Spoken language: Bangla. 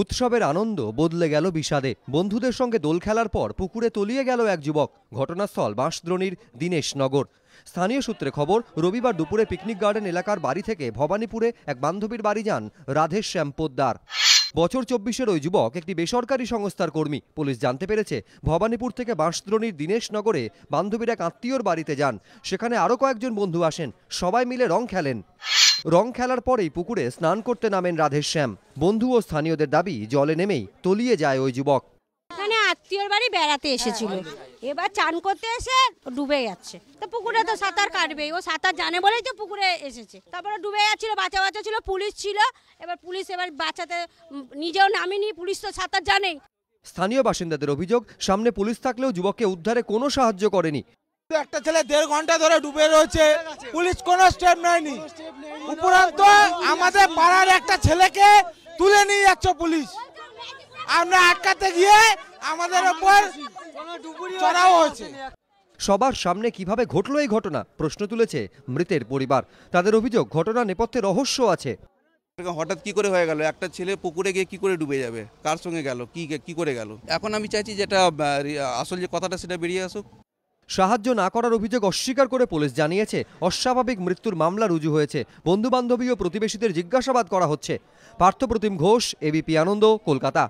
উৎসবের আনন্দ বদলে গেল বিষাদে বন্ধুদের সঙ্গে দোল খেলার পর পুকুরে তলিয়ে গেল এক যুবক ঘটনাস্থল বাঁশদ্রোণীর দীনেশনগর স্থানীয় সূত্রে খবর রবিবার দুপুরে পিকনিক গার্ডেন এলাকার বাড়ি থেকে ভবানীপুরে এক বান্ধবীর বাড়ি যান রাধেশ শ্যাম পোদ্দার বছর চব্বিশের ওই যুবক একটি বেসরকারি সংস্থার কর্মী পুলিশ জানতে পেরেছে ভবানীপুর থেকে বাঁশদ্রোণীর দীনেশনগরে বান্ধবীর এক আত্মীয়র বাড়িতে যান সেখানে আরও কয়েকজন বন্ধু আসেন সবাই মিলে রং খেলেন রং খেলার পরেই পুকুরে স্নান করতে নামেন রাধেশ্যাম বন্ধু ও স্থানীয়দের দাবি জলে নেমেই তলিয়ে যায় ওই যুবক এখানে আত্মীয়র বাড়ি বেড়াতে এসেছিল এবার চান করতে এসে ডুবে যাচ্ছে তো পুকুরে তো সাঁতার কাটবেই ও সাঁতার জানে বলেই তো পুকুরে এসেছে তারপরে ডুবে যাচ্ছিল বাচ্চা বাচ্চা ছিল পুলিশ ছিল এবার পুলিশ এবার বাঁচাতে নিজেও নামিনি পুলিশ তো সাঁতার জানেই স্থানীয় বাসিন্দাদের অভিযোগ সামনে পুলিশ থাকলেও যুবককে উদ্ধারে কোনো সাহায্য করেনি একটা ছেলে দেড় ঘন্টা ধরে ডুবে রয়েছে পুলিশ কোনো স্টেপ নেয়নি উপরন্ত আমাদের পাড়ার একটা ছেলেকে তুলে নিয়ে যাচ্ছ পুলিশ আমরা আটকাতে গিয়ে আমাদের ওপর চড়াও হয়েছে সবার সামনে কিভাবে ঘটল এই ঘটনা প্রশ্ন তুলেছে মৃতের পরিবার তাদের অভিযোগ ঘটনা নেপথ্যে রহস্য আছে হঠাৎ কি করে হয়ে গেল একটা ছেলে পুকুরে গিয়ে কি করে ডুবে যাবে কার সঙ্গে গেল কি কি করে গেল এখন আমি চাইছি যেটা আসল যে কথাটা সেটা বেরিয়ে আসুক সাহায্য না করার অভিযোগ অস্বীকার করে পুলিশ জানিয়েছে অস্বাভাবিক মৃত্যুর মামলা রুজু হয়েছে বন্ধুবান্ধবী ও প্রতিবেশীদের জিজ্ঞাসাবাদ করা হচ্ছে পার্থপ্রতিম ঘোষ এবিপি আনন্দ কলকাতা